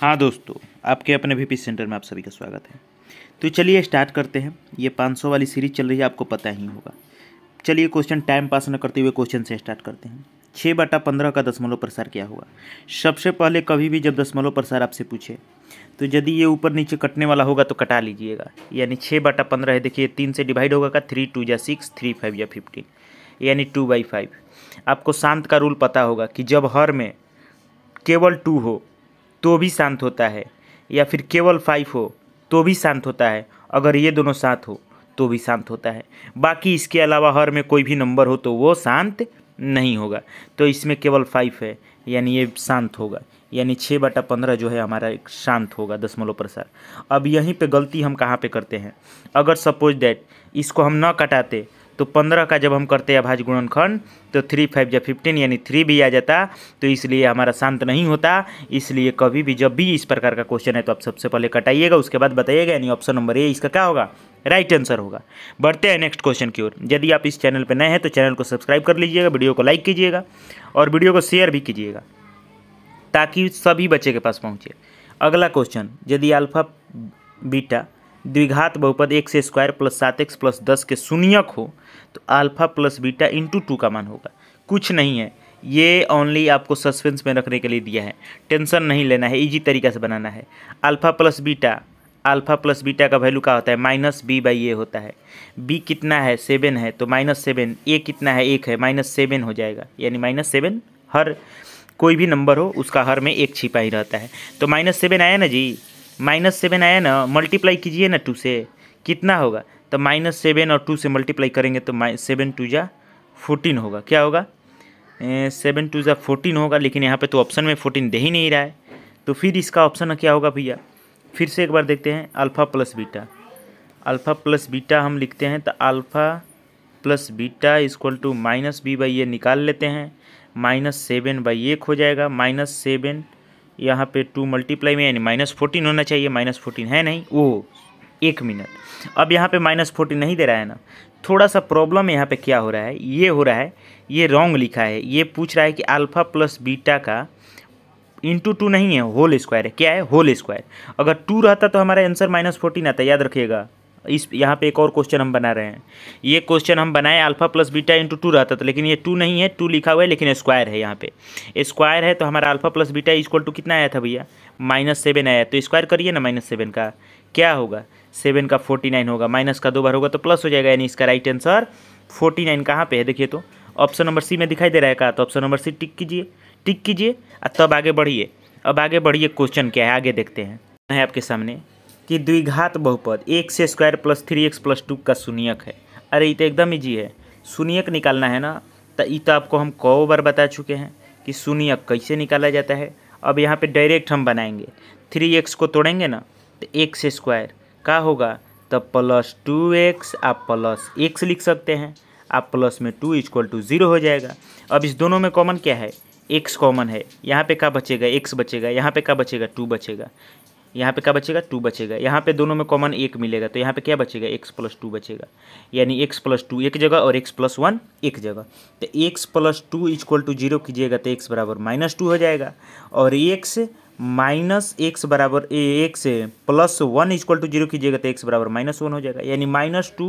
हाँ दोस्तों आपके अपने वी सेंटर में आप सभी का स्वागत है तो चलिए स्टार्ट करते हैं ये 500 वाली सीरीज चल रही है आपको पता ही होगा चलिए क्वेश्चन टाइम पास न करते हुए क्वेश्चन से स्टार्ट करते हैं छः बटा पंद्रह का दशमलव प्रसार क्या होगा सबसे पहले कभी भी जब दशमलव प्रसार आपसे पूछे तो यदि ये ऊपर नीचे कटने वाला होगा तो कटा लीजिएगा यानी छः बटा पंद्रह है देखिए तीन से डिवाइड होगा का थ्री टू या सिक्स थ्री फाइव या फिफ्टीन यानी टू बाई फाइव आपको शांत का रूल पता होगा कि जब हर में केवल टू हो तो भी शांत होता है या फिर केवल फाइव हो तो भी शांत होता है अगर ये दोनों साथ हो तो भी शांत होता है बाकी इसके अलावा हर में कोई भी नंबर हो तो वो शांत नहीं होगा तो इसमें केवल फाइव है यानी ये शांत होगा यानी छः बटा पंद्रह जो है हमारा एक शांत होगा दशमलव प्रसार अब यहीं पे गलती हम कहाँ पे करते हैं अगर सपोज दैट इसको हम ना कटाते तो पंद्रह का जब हम करते अभाज्य गुणनखंड तो थ्री फाइव जब फिफ्टीन यानी थ्री भी आ जाता तो इसलिए हमारा शांत नहीं होता इसलिए कभी भी जब भी इस प्रकार का क्वेश्चन है तो आप सबसे पहले कटाइएगा उसके बाद बताइएगा यानी ऑप्शन नंबर ए इसका क्या होगा राइट right आंसर होगा बढ़ते हैं नेक्स्ट क्वेश्चन की ओर यदि आप इस चैनल पर नए हैं तो चैनल को सब्सक्राइब कर लीजिएगा वीडियो को लाइक कीजिएगा और वीडियो को शेयर भी कीजिएगा ताकि सभी बच्चे के पास पहुँचे अगला क्वेश्चन यदि अल्फा बीटा द्विघात बहुपद एक से स्क्वायर प्लस सात एक्स प्लस दस के शून्यक हो तो alpha plus beta into two का मान होगा कुछ नहीं है ये ओनली आपको सस्पेंस में रखने के लिए दिया है टेंशन नहीं लेना है इजी तरीका से बनाना है alpha plus beta alpha plus beta का वैल्यू क्या होता है माइनस बी बाई ए होता है बी कितना है सेवन है तो माइनस सेवन ए कितना है एक है माइनस सेवन हो जाएगा यानी माइनस सेवन हर कोई भी नंबर हो उसका हर में एक छिपा ही रहता है तो माइनस सेवन आया ना जी माइनस सेवन आया ना मल्टीप्लाई कीजिए ना टू से कितना होगा तो माइनस सेवन और टू से मल्टीप्लाई करेंगे तो माइ सेवन टू जा फोर्टीन होगा क्या होगा सेवन टू ज़ा फोर्टीन होगा लेकिन यहाँ पे तो ऑप्शन में फोर्टीन दे ही नहीं रहा है तो फिर इसका ऑप्शन क्या होगा भैया फिर से एक बार देखते हैं alpha plus beta alpha plus beta हम लिखते हैं तो alpha plus beta equal to minus B by A निकाल लेते हैं माइनस सेवन बाई एक हो जाएगा माइनस सेवन यहाँ पे टू मल्टीप्लाई में यानी माइनस फोर्टीन होना चाहिए माइनस फोर्टीन है नहीं वो एक मिनट अब यहाँ पे माइनस फोर्टीन नहीं दे रहा है ना थोड़ा सा प्रॉब्लम यहाँ पे क्या हो रहा है ये हो रहा है ये रॉन्ग लिखा है ये पूछ रहा है कि अल्फ़ा प्लस बीटा का इंटू टू नहीं है होल स्क्वायर है क्या है होल स्क्वायर अगर टू रहता तो हमारा आंसर माइनस फोर्टीन आता याद रखिएगा इस यहाँ पे एक और क्वेश्चन हम बना रहे हैं ये क्वेश्चन हम बनाए alpha plus beta into two रहता था लेकिन ये टू नहीं है टू लिखा हुआ है लेकिन स्क्वायर है यहाँ पे स्क्वायर है तो हमारा alpha plus beta equal to कितना आया था भैया माइनस सेवन आया तो स्क्वायर करिए ना माइनस सेवन का क्या होगा सेवन का फोर्टी नाइन होगा माइनस का दो बार होगा तो प्लस हो जाएगा यानी इसका राइट आंसर फोर्टी नाइन कहाँ पर है देखिए तो ऑप्शन नंबर सी में दिखाई दे रहा है कहा तो ऑप्शन नंबर सी टिक कीजिए टिक कीजिए और तब आगे बढ़िए अब आगे बढ़िए क्वेश्चन क्या है आगे देखते हैं है आपके सामने कि द्विघात बहुपद एक से square plus three X plus two का शून्यक है अरे ये तो एकदम ईजी है शून्यक निकालना है ना तो ये तो आपको हम कौ बार बता चुके हैं कि शून्यक कैसे निकाला जाता है अब यहाँ पे डायरेक्ट हम बनाएंगे थ्री एक्स को तोड़ेंगे ना तो एक से स्क्वायर का होगा तो प्लस टू एक्स आप प्लस एक्स लिख सकते हैं आप प्लस में टू इजक्वल टू ज़ीरो हो जाएगा अब इस दोनों में कॉमन क्या है एक्स कॉमन है यहाँ पे क्या बचेगा एक्स बचेगा यहाँ पे क्या बचेगा टू बचेगा यहाँ पे क्या बचेगा टू बचेगा यहाँ पे दोनों में कॉमन एक मिलेगा तो यहाँ पे क्या बचेगा एक्स प्लस टू बचेगा यानी एक्स प्लस टू एक जगह और एक्स प्लस वन एक जगह तो X plus two equal to zero कीजिएगा तो एक्स बराबर माइनस टू हो जाएगा और एक्स माइनस एक्स बराबर A X plus one equal to zero कीजिएगा तो एक्स बराबर माइनस वन हो जाएगा यानी माइनस टू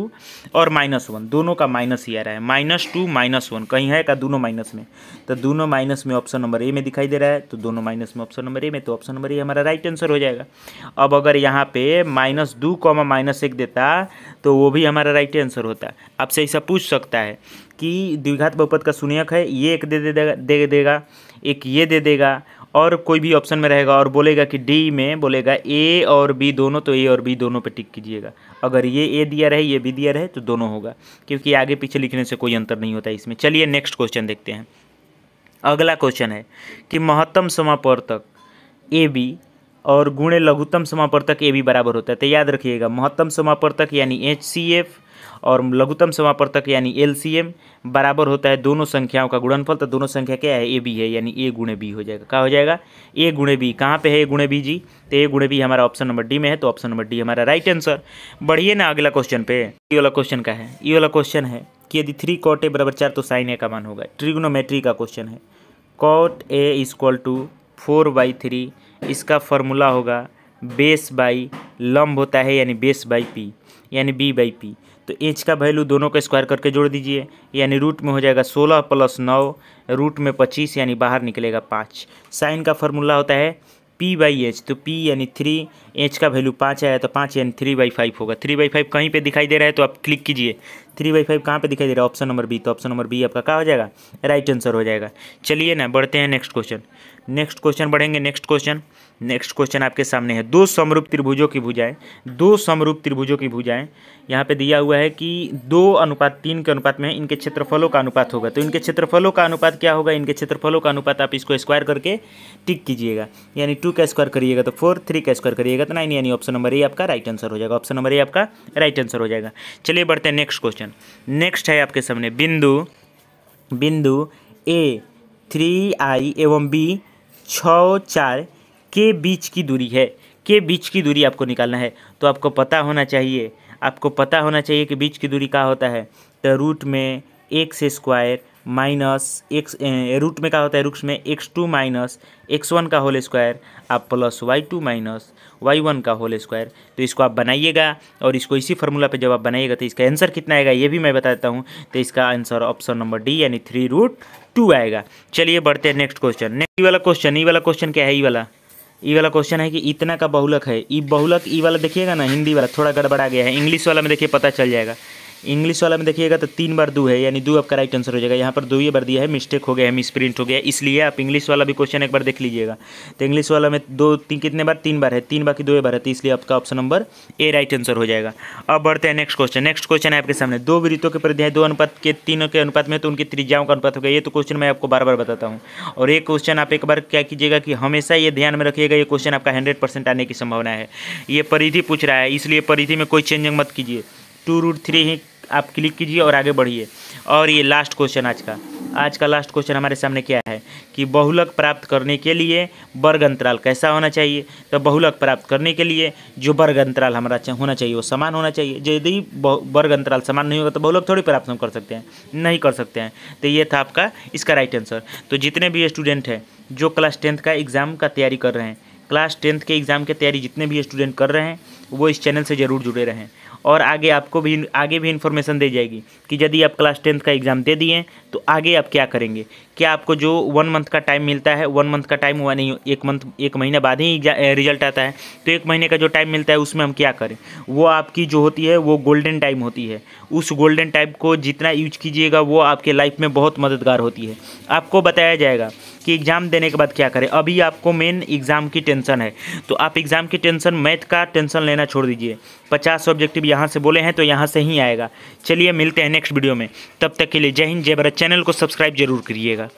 और माइनस वन दोनों का माइनस ही आ रहा है माइनस टू माइनस वन कहीं है का दोनों माइनस में तो दोनों माइनस में ऑप्शन नंबर ए में दिखाई दे रहा है तो दोनों माइनस में ऑप्शन नंबर ए में तो ऑप्शन नंबर ए हमारा राइट आंसर हो जाएगा अब अगर यहाँ पे माइनस दो कॉमा माइनस एक देता तो वो भी हमारा राइट आंसर होता आपसे ऐसा पूछ सकता है कि द्विघात बहुपद का शून्यक है ये एक दे देगा दे, देगा एक ये दे देगा और कोई भी ऑप्शन में रहेगा और बोलेगा कि डी में बोलेगा ए और बी दोनों तो ए और बी दोनों पे टिक कीजिएगा अगर ये ए दिया रहे ये बी दिया रहे तो दोनों होगा क्योंकि आगे पीछे लिखने से कोई अंतर नहीं होता इसमें चलिए नेक्स्ट क्वेश्चन देखते हैं अगला क्वेश्चन है कि महत्तम तक ए बी और गुणे लघुत्तम तक ए बी बराबर होता है तो याद रखिएगा महत्तम तक यानी एच सी एफ़ और लघुतम समापर्तक तक यानी एल बराबर होता है दोनों संख्याओं का गुणनफल तो दोनों संख्या क्या है ए बी है यानी ए गुणे बी हो जाएगा क्या हो जाएगा ए गुणे बी कहाँ पे है ए गुणे बी जी तो ए गुणे बी हमारा ऑप्शन नंबर डी में है तो ऑप्शन नंबर डी हमारा राइट आंसर बढ़िए ना अगला क्वेश्चन पे ये वाला क्वेश्चन का है ये वाला क्वेश्चन है कि यदि थ्री कॉट ए बराबर चार तो साइन ए का मान होगा ट्रिग्नोमेट्री का क्वेश्चन है cot A equal to four by three इसका फॉर्मूला होगा बेस बाई लम्ब होता है यानी बेस बाई पी यानी बी बाई पी तो एच का वैल्यू दोनों का स्क्वायर करके जोड़ दीजिए यानी रूट में हो जाएगा सोलह प्लस नौ रूट में पच्चीस यानी बाहर निकलेगा पाँच साइन का फॉर्मूला होता है पी बाई एच तो पी यानी थ्री एच का वैल्यू पाँच आया तो पाँच यानी थ्री बाई फाइव होगा थ्री बाई फाइव कहीं पे दिखाई दे रहा है तो आप क्लिक कीजिए थ्री बाई फाइव कहाँ पे दिखाई दे रहा है ऑप्शन नंबर बी तो ऑप्शन नंबर बी आपका क्या हो जाएगा राइट आंसर हो जाएगा चलिए ना बढ़ते हैं नेक्स्ट क्वेश्चन नेक्स्ट क्वेश्चन बढ़ेंगे नेक्स्ट क्वेश्चन नेक्स्ट क्वेश्चन आपके सामने है दो समरूप त्रिभुजों की भुजाएं दो समरूप त्रिभुजों की भुजाएं यहाँ पे दिया हुआ है कि दो अनुपात तीन के अनुपात में इनके क्षेत्रफलों का अनुपात होगा तो इनके क्षेत्रफलों का अनुपात क्या होगा इनके क्षेत्रफलों का अनुपात आप इसको स्क्वायर करके टिक कीजिएगा यानी टू का स्क्वायर करिएगा तो फोर थ्री का स्क्वायर करिएगा जाएगा तो नाइन यानी ऑप्शन नंबर ए आपका राइट आंसर हो जाएगा ऑप्शन नंबर ए आपका राइट आंसर हो जाएगा चलिए बढ़ते हैं नेक्स्ट क्वेश्चन नेक्स्ट है आपके सामने बिंदु बिंदु ए थ्री आई एवं बी छ चार के बीच की दूरी है के बीच की दूरी आपको निकालना है तो आपको पता होना चाहिए आपको पता होना चाहिए कि बीच की दूरी क्या होता है तो रूट में एक से स्क्वायर माइनस एक्स रूट में क्या होता है रूट में x two minus x one का होल स्क्वायर आप plus y two minus y one का होल स्क्वायर तो इसको आप बनाइएगा और इसको इसी फार्मूला पे जब आप बनाइएगा तो इसका आंसर कितना आएगा ये भी मैं बता देता हूँ तो इसका आंसर ऑप्शन नंबर डी यानी थ्री रूट टू आएगा चलिए बढ़ते हैं नेक्स्ट क्वेश्चन नेक्स्ट ई वाला क्वेश्चन ई वाला क्वेश्चन क्या है ई वाला ये वाला क्वेश्चन है कि इतना का बहुलक है ये बहुलक ये वाला देखिएगा ना हिंदी वाला थोड़ा गड़बड़ा गया है इंग्लिश वाला में देखिए पता चल जाएगा इंग्लिश वाला में देखिएगा तो तीन बार दो है यानी दो आपका राइट आंसर हो जाएगा यहाँ पर दो ही बार दिया है मिस्टेक हो गया है मिसप्रिंट हो गया इसलिए आप इंग्लिश वाला भी क्वेश्चन एक बार देख लीजिएगा तो इंग्लिश वाला में दो तीन कितने बार तीन बार है तीन बाकी दो बार है तो इसलिए आपका option number A right answer हो जाएगा अब बढ़ते हैं नेक्स्ट क्वेश्चन नेक्स्ट क्वेश्चन है आपके सामने दो वृत्तों के परिधि दो अनुपात के तीनों के अनुपात में तो उनकी त्रिज्याओं का अनुपात हो गया ये तो क्वेश्चन मैं आपको बार बार बताता हूँ और एक क्वेश्चन आप एक बार क्या कीजिएगा कि हमेशा ये ध्यान में रखिएगा ये क्वेश्चन आपका हंड्रेड आने की संभावना है ये परिधि पूछ रहा है इसलिए परिधि में कोई चेंजिंग मत कीजिए टू रूट थ्री ही आप क्लिक कीजिए और आगे बढ़िए और ये लास्ट क्वेश्चन आज का आज का लास्ट क्वेश्चन हमारे सामने क्या है कि बहुलक प्राप्त करने के लिए वर्ग अंतराल कैसा होना चाहिए तो बहुलक प्राप्त करने के लिए जो वर्ग अंतराल हमारा होना चाहिए वो समान होना चाहिए यदि वर्ग अंतराल समान नहीं होगा तो बहुलक थोड़ी प्राप्त हम कर सकते हैं नहीं कर सकते हैं तो ये था आपका इसका राइट आंसर तो जितने भी स्टूडेंट हैं जो क्लास टेंथ का एग्ज़ाम का तैयारी कर रहे हैं क्लास टेंथ के एग्ज़ाम की तैयारी जितने भी स्टूडेंट कर रहे हैं वो इस चैनल से ज़रूर जुड़े रहें और आगे आपको भी आगे भी इन्फॉर्मेशन दी जाएगी कि यदि आप क्लास टेंथ का एग्ज़ाम दे दिए तो आगे आप क्या करेंगे क्या आपको जो वन मंथ का टाइम मिलता है वन मंथ का टाइम हुआ नहीं एक मंथ एक महीना बाद ही रिजल्ट आता है तो एक महीने का जो टाइम मिलता है उसमें हम क्या करें वो आपकी जो होती है वो गोल्डन टाइम होती है उस गोल्डन टाइम को जितना यूज कीजिएगा वो आपके लाइफ में बहुत मददगार होती है आपको बताया जाएगा कि एग्ज़ाम देने के बाद क्या करें अभी आपको मेन एग्ज़ाम की टेंशन है तो आप एग्ज़ाम की टेंशन मैथ का टेंशन लेना छोड़ दीजिए पचास ऑब्जेक्टिव यहाँ से बोले हैं तो यहाँ से ही आएगा चलिए मिलते हैं नेक्स्ट वीडियो में तब तक के लिए जय हिंद जय भरत चैनल को सब्सक्राइब जरूर करिएगा